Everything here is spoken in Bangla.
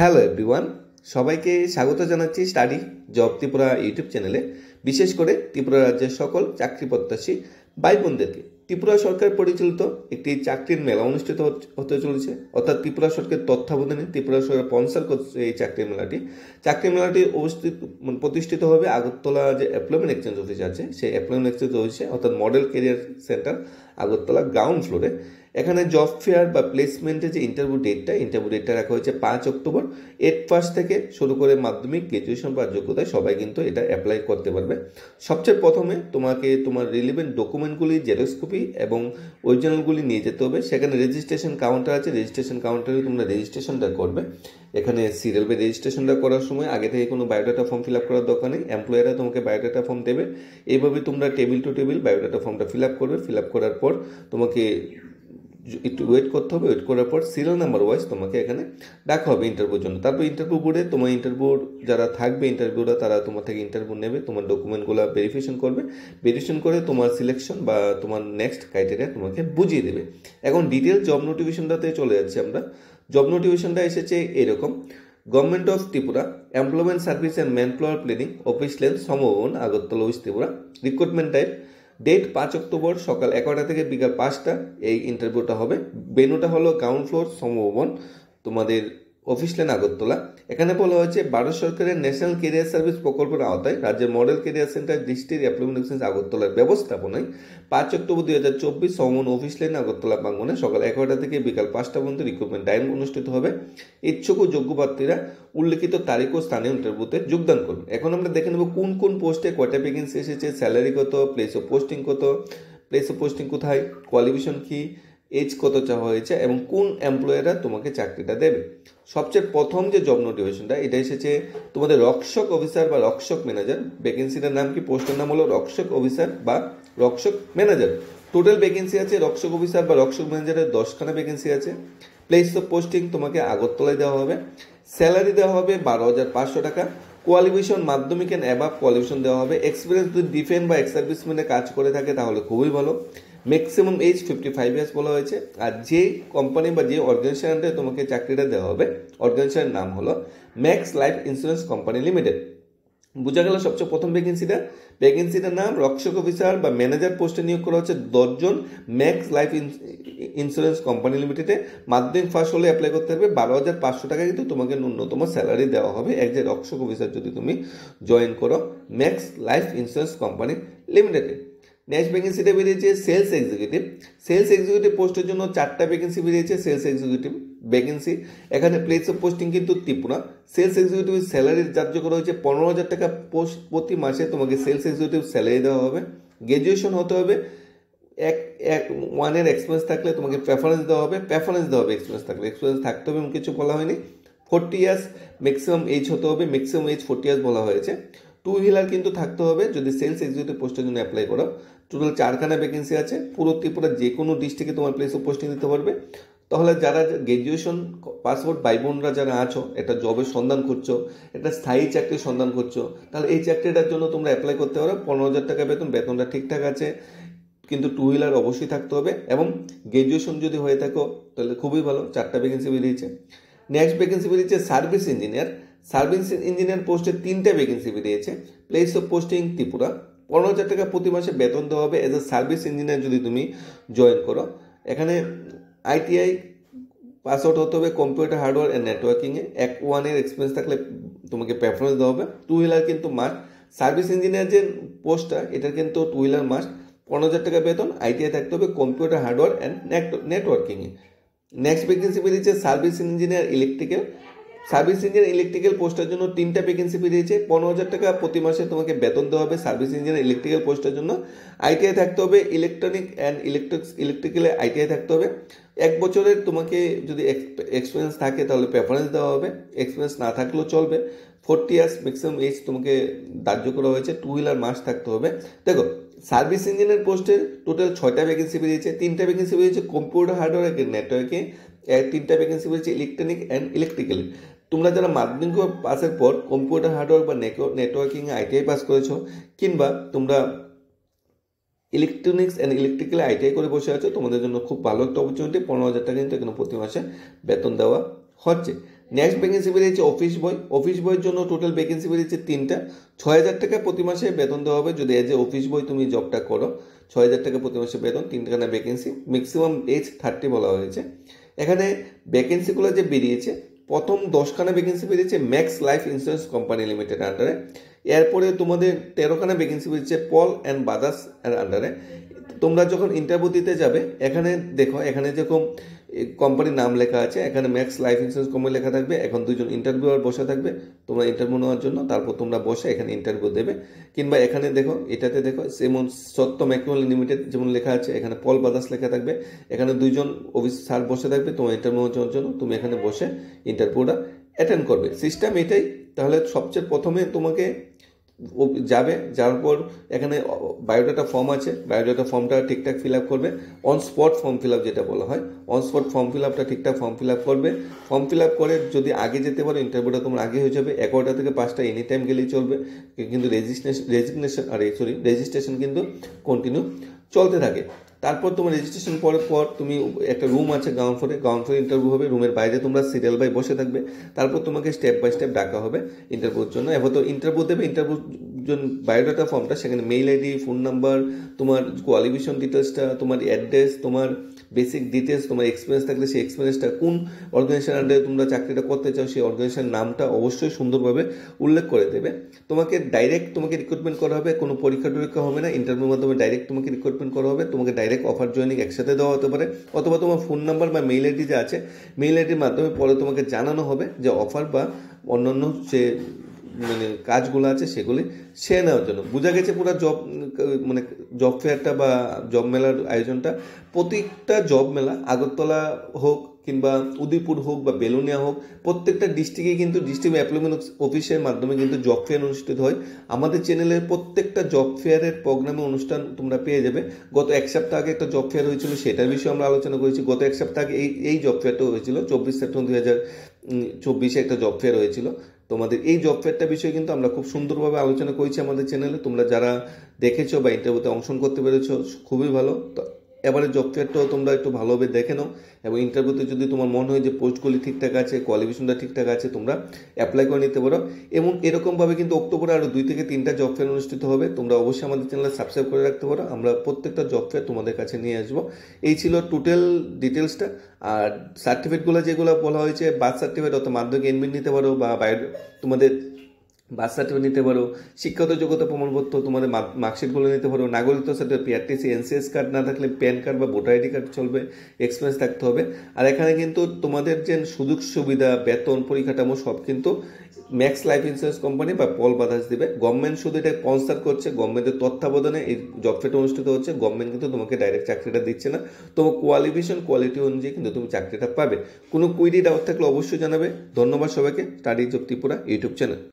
হ্যালো এভরিওয়ান সবাইকে স্বাগত জানাচ্ছি স্টাডি জব ত্রিপুরা ইউটিউব চ্যানেলে বিশেষ করে ত্রিপুরা রাজ্যের সকল চাকরি প্রত্যাশী ভাই বোনদেরকে ত্রিপুরা সরকার পরিচালিত একটি চাকরির মেলা অনুষ্ঠিত হতে চলেছে অর্থাৎ ত্রিপুরা সরকারের তত্ত্বাবধানে ত্রিপুরা সরকার স্পন্সার করছে এই চাকরি মেলাটি চাকরি মেলাটি অবস্থিত মানে প্রতিষ্ঠিত হবে আগরতলা যে এমপ্লয়মেন্ট এক্সচেঞ্জ অফিস আছে সেই এমপ্লয়মেন্ট এক্সচেঞ্জ অফিসে অর্থাৎ model career centre Agartala ground ফ্লোরে এখানে জব ফেয়ার বা প্লেসমেন্টের যে ইন্টারভিউ ডেটটা ইন্টারভিউ ডেটটা রাখা হয়েছে পাঁচ অক্টোবর এইট ফার্স্ট থেকে শুরু করে মাধ্যমিক গ্রাজুয়েশন বা যোগ্যতায় সবাই কিন্তু এটা অ্যাপ্লাই করতে পারবে সবচেয়ে প্রথমে তোমাকে তোমার রিলিভেন্ট ডকুমেন্টগুলি জেরোস্কপি এবং অরিজিনালগুলি নিয়ে যেতে হবে সেখানে রেজিস্ট্রেশন কাউন্টার আছে রেজিস্ট্রেশন কাউন্টারে তোমরা রেজিস্ট্রেশনটা করবে এখানে সিরিয়াল বাই রেজিস্ট্রেশনটা করার সময় আগে থেকে কোনো বায়োডাটা ফর্ম ফিল আপ করার দরকার নেই এমপ্লয়াররা তোমাকে বায়োডাটা ফর্ম দেবে এইভাবে তোমরা টেবিল টু টেবিল বায়োডাটা ফর্মটা ফিল আপ করবে ফিল আপ করার পর তোমাকে একটু ওয়েট করতে হবে ওয়েট করার পর সিরিয়াল নাম্বার ওয়াইজ তোমাকে এখানে ডাকা হবে ইন্টারভিউর জন্য তারপর ইন্টারভিউ বোর্ডে তোমার ইন্টারভিউ যারা থাকবে ইন্টারভিউরা তারা তোমার থেকে ইন্টারভিউ নেবে তোমার ডকুমেন্টগুলো ভেরিফিকেশন করবে ভেরিফিকেশন করে তোমার সিলেকশন বা তোমার নেক্সট ক্রাইটেরিয়া তোমাকে বুঝিয়ে দেবে এখন ডিটেল জব নোটিফিকেশনটাতে চলে যাচ্ছি আমরা জব নোটিফিকেশনটা এসেছে এরকম government of Tripura employment service and manpower planning office lane সমভবন Agartala west Tripura recruitment type date পাঁচ অক্টোবর সকাল এগারোটা থেকে বিকাল পাঁচটা এই ইন্টারভিউটা হবে বেনুটা হলো গ্রাউন্ড ফ্লোর সমভবন তোমাদের অফিস লেন আগরতলা এখানে বলা হয়েছে ভারত সরকারের ন্যাশনাল কেরিয়ার সার্ভিস প্রকল্পের আওতায় রাজ্যের model career centre district employment exchange আগরতলার ব্যবস্থাপনায় পাঁচ অক্টোবর দুই হাজার চব্বিশ সমন অফিস লেন আগরতলা প্রাঙ্গনে সকাল এগারোটা থেকে বিকাল পাঁচটা পর্যন্ত রিক্রুটমেন্ট টাইম অনুষ্ঠিত হবে ইচ্ছুক ও যোগ্য প্রার্থীরা উল্লেখিত তারিখ ও স্থানীয় ইন্টারভিউতে যোগদান করবেন এখন আমরা দেখে নেব কোন কোন পোস্টে কয়টা ভ্যাকেন্সি এসেছে স্যালারি কত প্লেস অফ পোস্টিং কত প্লেস অফ পোস্টিং কোথায় কোয়ালিফিকেশন কী এজ কত চাওয়া হয়েছে এবং কোন এমপ্লয়াররা তোমাকে চাকরিটা দেবে সবচেয়ে প্রথম যে জব নোটিফিকেশনটা এটা এসেছে তোমাদের রক্ষক অফিসার বা রক্ষক ম্যানেজার ভ্যাকেন্সিটার নাম কি পোস্টের নাম হলো রক্ষক অফিসার বা রক্ষক ম্যানেজার টোটাল ভ্যাকেন্সি আছে রক্ষক অফিসার বা রক্ষক ম্যানেজারের দশখানা ভ্যাকেন্সি আছে প্লেস অফ পোস্টিং তোমাকে আগরতলায় দেওয়া হবে স্যালারি দেওয়া হবে বারো হাজার পাঁচশো টাকা কোয়ালিফিকেশন মাধ্যমিক অ্যান্ড অ্যাবাভ কোয়ালিফিকেশন দেওয়া হবে এক্সপিরিয়েন্স যদি ডিফেন্স বা এক্স সার্ভিসম্যানে কাজ করে থাকে তাহলে খুবই ভালো maximum age fifty five years বলা হয়েছে আর যে কোম্পানি বা যে অর্গানাইজেশনটা তোমাকে চাকরিটা দেওয়া হবে অর্গানাইজেশনের নাম হলো Max Life Insurance Company Limited বোঝা গেল সবচেয়ে প্রথম ভ্যাকেন্সিটা ভ্যাকেন্সিটার নাম রক্ষক অফিসার বা ম্যানেজার পোস্টে নিয়োগ করা হচ্ছে দশজন ম্যাক্স লাইফ ইন্স্যুরেন্স কোম্পানি লিমিটেডে মাধ্যমিক ফার্স্ট হলে অ্যাপ্লাই করতে হবে বারো হাজার পাঁচশো টাকা কিন্তু তোমাকে ন্যূনতম স্যালারি দেওয়া হবে এক যে রক্ষক অফিসার যদি তুমি জয়েন করো ম্যাক্স লাইফ ইন্স্যুরেন্স কোম্পানি লিমিটেডে নেক্সট ভ্যাকেন্সিটা বেরিয়েছে সেলস এক্সিকিউটিভ সেলস এক্সিকিউটিভ পোস্টের জন্য চারটা ভ্যাকেন্সি বেরিয়েছে সেলস এক্সিকিউটিভ ভ্যাকেন্সি এখানে প্লেস অফ পোস্টিং কিন্তু ত্রিপুরা সেলস এক্সিকিউটিভের স্যালারি চার্জ করা হয়েছে পনেরো হাজার টাকা পোস্ট প্রতি মাসে তোমাকে সেলস এক্সিকিউটিভ স্যালারি দেওয়া হবে গ্র্যাজুয়েশন হতে হবে এক এক ওয়ানের এক্সপিরিয়েন্স থাকলে তোমাকে প্রেফারেন্স দেওয়া হবে প্রেফারেন্স দেওয়া হবে এক্সপিরিয়েন্স থাকলে এক্সপিরিয়েন্স থাকতে হবে কিছু বলা হয়নি ফোরটি ইয়ার্স ম্যাক্সিমাম এজ হতে হবে ম্যাক্সিমাম এজ ফোরটি ইয়ার্স বলা হয়েছে টু হুইলার কিন্তু থাকতে হবে যদি সেলস এক্সিকিউটিভ পোস্টের জন্য অ্যাপ্লাই করো টোটাল চারখানা ভ্যাকেন্সি আছে পুরো ত্রিপুরা যে কোনো ডিস্ট্রিক্টে তোমার প্লেস অফ পোস্টিং দিতে পারবে তাহলে যারা গ্র্যাজুয়েশন পাসপোর্ট ভাই বোনরা যারা আছো একটা জবের সন্ধান করছো একটা স্থায়ী চাকরির সন্ধান করছো তাহলে এই চাকরিটার জন্য তোমরা অ্যাপ্লাই করতে পারো পনেরো হাজার টাকা বেতন বেতনটা ঠিকঠাক আছে কিন্তু টু হুইলার অবশ্যই থাকতে হবে এবং গ্র্যাজুয়েশন যদি হয়ে থাকো তাহলে খুবই ভালো চারটা ভ্যাকেন্সি বেরিয়েছে নেক্সট ভ্যাকেন্সি বেরিয়েছে সার্ভিস ইঞ্জিনিয়ার সার্ভিস ইঞ্জিনিয়ার পোস্টে তিনটে ভ্যাকেন্সি বেরিয়েছে প্লেস অফ পোস্টিং ত্রিপুরা পনেরো হাজার টাকা প্রতি মাসে বেতন দেওয়া হবে এজ এ সার্ভিস ইঞ্জিনিয়ার যদি তুমি জয়েন করো এখানে আইটিআই পাস আউট হতে হবে কম্পিউটার হার্ডওয়্যার অ্যান্ড নেটওয়ার্কিংয়ে এক ওয়ানের এক্সপিরিয়েন্স থাকলে তোমাকে প্রেফারেন্স দেওয়া হবে টু হুইলার কিন্তু মাস্ট সার্ভিস ইঞ্জিনিয়ার যে পোস্টটা এটার কিন্তু টু হুইলার মাস্ট পনেরো হাজার টাকা বেতন আইটিআই থাকতে হবে কম্পিউটার হার্ডওয়্যার অ্যান্ড নেটওয়ার্কিংয়ে নেক্সট ভ্যাকেন্সি বেরিয়েছে service engineer electrical service engineer electrical পোস্টের জন্য তিনটা ভ্যাকেন্সি বেরিয়েছে পনেরো হাজার টাকা প্রতি মাসে তোমাকে বেতন দেওয়া হবে সার্ভিস ইঞ্জিনিয়ার ইলেকট্রিক্যাল পোস্টের জন্য আইটিআই থাকতে হবে ইলেকট্রনিক অ্যান্ড ইলেকট্রিক্স ইলেকট্রিক্যালে আইটিআই থাকতে হবে এক বছরের তোমাকে যদি এক্সপিরিয়েন্স থাকে তাহলে প্রেফারেন্স দেওয়া হবে এক্সপিরিয়েন্স না থাকলেও চলবে ফোরটি ইয়ার্স ম্যাক্সিমাম এজ তোমাকে ধার্য করা হয়েছে টু হুইলার মাস থাকতে হবে দেখো সার্ভিস ইঞ্জিনিয়ার পোস্টের টোটাল ছয়টা ভ্যাকেন্সি বেরিয়েছে তিনটা ভ্যাকেন্সি বেরিয়েছে কম্পিউটার হার্ডওয়ার্কের নেটওয়ার্কে তিনটা ভ্যাকেন্সি বেরিয়েছে ইলেকট্রনিক অ্যান্ড ইলেকট্রিক্যাল তোমরা যারা মাধ্যমিক পাসের পর কম্পিউটার হার্ডওয়ার্ক বা নেটওয়ার্কিং আইটিআই পাস করেছো কিংবা তোমরা ইলেকট্রনিক্স অ্যান্ড ইলেকট্রিক্যাল আইটিআই করে বসে আছো তোমাদের জন্য খুব ভালো একটা অপরচুনিটি পনেরো হাজার টাকা কিন্তু এখানে প্রতি মাসে বেতন দেওয়া হচ্ছে নেক্সট ভ্যাকেন্সি বেরিয়েছে অফিস বয় অফিস বয়ের জন্য টোটাল ভ্যাকেন্সি বেরিয়েছে তিনটা ছয় হাজার টাকা প্রতি মাসে বেতন দেওয়া হবে যদি এজ এ অফিস বয় তুমি জবটা করো ছয় হাজার টাকা প্রতি মাসে বেতন তিনটাখানা ভ্যাকেন্সি ম্যাক্সিমাম এজ থার্টি বলা হয়েছে এখানে ভ্যাকেন্সিগুলো যে বেরিয়েছে প্রথম দশখানা ভ্যাকেন্সি বেরিয়েছে Max Life Insurance Company Limited আন্ডারে এরপরে তোমাদের তেরোখানা ভ্যাকেন্সি বেরিয়েছে পল অ্যান্ড বাজাজ এর আন্ডারে তোমরা যখন ইন্টারভিউ দিতে যাবে এখানে দেখো এখানে যেরকম কোম্পানির নাম লেখা আছে এখানে ম্যাক্স লাইফ ইন্স্যুরেন্স কোম্পানি লেখা থাকবে এখন দুজন ইন্টারভিউয়ার বসে থাকবে তোমরা ইন্টারভিউ নেওয়ার জন্য তারপর তোমরা বসে এখানে ইন্টারভিউ দেবে কিংবা এখানে দেখো এটাতে দেখো যেমন সত্য ম্যাক্রোল লিমিটেড যেমন লেখা আছে এখানে পল বাদাস লেখা থাকবে এখানে দুজন অফিস স্যার বসে থাকবে তোমার ইন্টারভিউ নেওয়ার জন্য তুমি এখানে বসে ইন্টারভিউটা অ্যাটেন্ড করবে সিস্টেম এটাই তাহলে সবচেয়ে প্রথমে তোমাকে ও যাবে যাওয়ার পর এখানে বায়োডাটা ফর্ম আছে বায়োডাটা ফর্মটা ঠিকঠাক ফিল আপ করবে on spot form fill up যেটা বলা হয় অন স্পট ফর্ম ফিল আপটা ঠিকঠাক ফর্ম ফিল আপ করবে ফর্ম ফিল আপ করে যদি আগে যেতে পারো ইন্টারভিউটা তোমার আগে হয়ে যাবে এগারোটা থেকে পাঁচটা এনি টাইম গেলেই চলবে কিন্তু রেজিস্ট্রেশন রেজিগনেশন আর সরি রেজিস্ট্রেশন কিন্তু কন্টিনিউ চলতে থাকে তারপর তোমার রেজিস্ট্রেশন করার পর তুমি একটা রুম আছে গ্রাউন্ড ফ্লোরে গ্রাউন্ড ফ্লোরে ইন্টারভিউ হবে রুমের বাইরে তোমরা সিরিয়াল বাই বসে থাকবে তারপর তোমাকে স্টেপ বাই স্টেপ ডাকা হবে ইন্টারভিউর জন্য এবার তো ইন্টারভিউ দেবে ইন্টারভিউ জন বায়োডাটা ফর্মটা সেখানে মেইল আইডি ফোন নাম্বার তোমার কোয়ালিফিকেশন ডিটেলসটা তোমার অ্যাড্রেস তোমার বেসিক ডিটেলস তোমার এক্সপিরিয়েন্স থাকলে সেই এক্সপিরিয়েন্সটা কোন অর্গানাইজেশন আন্ডারে তোমরা চাকরিটা করতে চাও সেই অর্গানাইজেশনের নামটা অবশ্যই সুন্দরভাবে উল্লেখ করে দেবে তোমাকে ডাইরেক্ট তোমাকে রিক্রুটমেন্ট করা হবে কোনো পরীক্ষা টরীক্ষা হবে না ইন্টারভিউর মাধ্যমে ডাইরেক্ট তোমাকে রিক্রুটমেন্ট করা হবে তোমাকে ডাইরেক্ট অফার জয়নিং একসাথে দেওয়া হতে পারে অথবা তোমার ফোন নাম্বার বা মেইল আইডি যে আছে মেইল আইডির মাধ্যমে পরে তোমাকে জানানো হবে যে অফার বা অন্যান্য যে মানে কাজগুলো আছে সেগুলি সেরে নেওয়ার জন্য বোঝা গেছে পুরো জব মানে জব ফেয়ারটা বা জব মেলার আয়োজনটা প্রত্যেকটা জব মেলা আগরতলা হোক কিংবা উদয়পুর হোক বা বেলুনিয়া হোক প্রত্যেকটা ডিস্ট্রিক্টে কিন্তু ডিস্ট্রিক্ট অ্যাপ্লয়মেন্ট অফিসের মাধ্যমে কিন্তু জব ফেয়ার অনুষ্ঠিত হয় আমাদের চ্যানেলের প্রত্যেকটা জব ফেয়ারের প্রোগ্রামে অনুষ্ঠান তোমরা পেয়ে যাবে গত এক সপ্তাহ আগে একটা জব ফেয়ার হয়েছিল সেটার বিষয়ে আমরা আলোচনা করেছি গত এক সপ্তাহ আগে এই এই জব ফেয়ারটা হয়েছিল চব্বিশ সেপ্টেম্বর দুই হাজার চব্বিশে একটা জব ফেয়ার হয়েছিল তোমাদের এই জব ফেয়ারটা বিষয়ে কিন্তু আমরা খুব সুন্দরভাবে আলোচনা করেছি আমাদের চ্যানেলে তোমরা যারা দেখেছো বা ইন্টারভিউতে অংশগ্রহণ করতে পেরেছো খুবই ভালো এবারে জব ফেয়ারটাও তোমরা একটু ভালোভাবে দেখে নাও এবং ইন্টারভিউতে যদি তোমার মনে হয় যে পোস্টগুলি ঠিকঠাক আছে কোয়ালিফিকেশনটা ঠিকঠাক আছে তোমরা অ্যাপ্লাই করে নিতে পারো এবং এরকমভাবে কিন্তু অক্টোবরে আরও দুই থেকে তিনটা জব ফেয়ার অনুষ্ঠিত হবে তোমরা অবশ্যই আমাদের চ্যানেলে সাবস্ক্রাইব করে রাখতে পারো আমরা প্রত্যেকটা জব ফেয়ার তোমাদের কাছে নিয়ে আসবো এই ছিল টোটাল ডিটেলসটা আর সার্টিফিকেটগুলো যেগুলো বলা হয়েছে বার্থ সার্টিফিকেট অর্থাৎ মাধ্যমিক এডমিট নিতে পারো বা বাইরে তোমাদের বার্থ সার্টিফিকেট নিতে পারো শিক্ষাগত যোগ্যতা প্রমাণপত্র তোমাদের মার্কশিটগুলো নিতে পারো নাগরিকত্ব সার্টিফিকেট পিআরটিসি এনসিএস কার্ড না থাকলে প্যান কার্ড বা ভোটার আইডি কার্ড চলবে এক্সপিরিয়েন্স থাকতে হবে আর এখানে কিন্তু তোমাদের যে সুযোগ সুবিধা বেতন পরিকাঠামো সব কিন্তু ম্যাক্স লাইফ ইন্স্যুরেন্স কোম্পানি বা পল বাধাস দেবে গভর্নমেন্ট শুধু এটা স্পন্সার করছে গভর্নমেন্টের তত্ত্বাবধানে এই জব ফেট অনুষ্ঠিত হচ্ছে গভর্নমেন্ট কিন্তু তোমাকে ডাইরেক্ট চাকরিটা দিচ্ছে না তোমার কোয়ালিফিকেশন কোয়ালিটি অনুযায়ী কিন্তু তুমি চাকরিটা পাবে কোনো কুইরি ডাউট থাকলে অবশ্যই জানাবে ধন্যবাদ সবাইকে study job Tripura YouTube channel